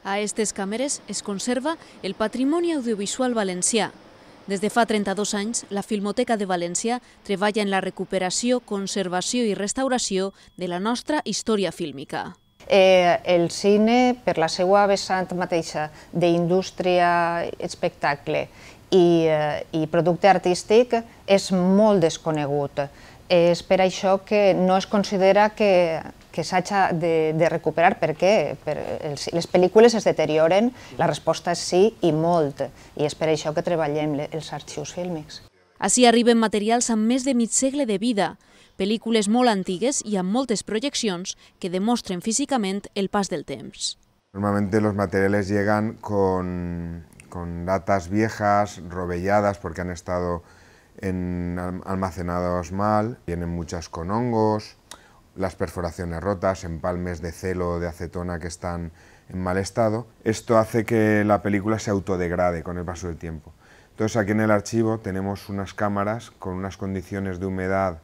A aquestes càmeres es conserva el patrimoni audiovisual valencià. Des de fa 32 anys, la Filmoteca de València treballa en la recuperació, conservació i restauració de la nostra història fílmica. Eh, el cine, per la seva vessant mateixa d'indústria, espectacle i, eh, i producte artístic, és molt desconegut. És per això que no es considera que, que s'hagi de, de recuperar perquè per els, les pel·lícules es deterioren, la resposta és sí i molt, i és per això que treballem els arxius fílmics. Així arriben materials amb més de mig segle de vida, pel·lícules molt antigues i amb moltes projeccions que demostren físicament el pas del temps. Normalmente los materiales llegan con, con datas viejas, robelladas, porque han estado almacenados mal, tienen muchas con hongos, las perforaciones rotas, empalmes de celo o de acetona que están en mal estado. Esto hace que la película se autodegrade con el paso del tiempo. Entonces aquí en el archivo tenemos unas cámaras con unas condiciones de humedad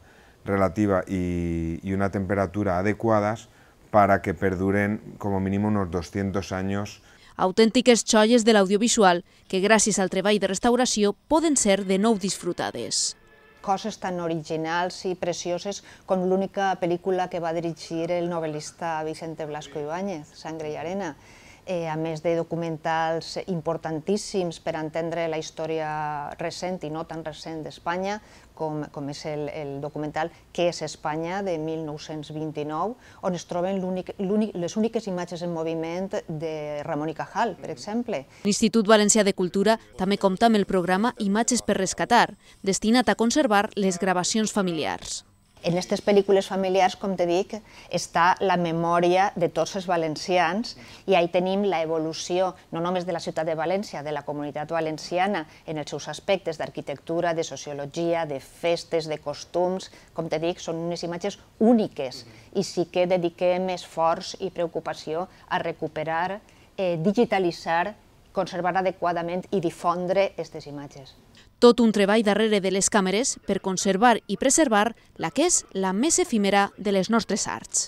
relativa y una temperatura adecuadas para que perduren como mínimo unos 200 años autèntiques xolles de l'audiovisual que gràcies al treball de restauració poden ser de nou disfrutades coses tan originals i precioses com l'única pel·lícula que va dirigir el novel·lista Vicente Blasco Ibáñez, Sangre i Arena eh, a més de documentals importantíssims per entendre la història recent i no tan recent d'Espanya, com, com és el, el documental Què és Espanya, de 1929, on es troben únic, únic, les úniques imatges en moviment de Ramon i Cajal, per exemple. L'Institut Valencià de Cultura també compta amb el programa Imatges per Rescatar, destinat a conservar les gravacions familiars en aquestes pel·lícules familiars, com te dic, està la memòria de tots els valencians i ahí tenim la evolució, no només de la ciutat de València, de la comunitat valenciana en els seus aspectes d'arquitectura, de sociologia, de festes, de costums, com te dic, són unes imatges úniques i sí que dediquem esforç i preocupació a recuperar, eh, digitalitzar conservar adequadament i difondre aquestes imatges. Tot un treball darrere de les càmeres per conservar i preservar la que és la més efímera de les nostres arts.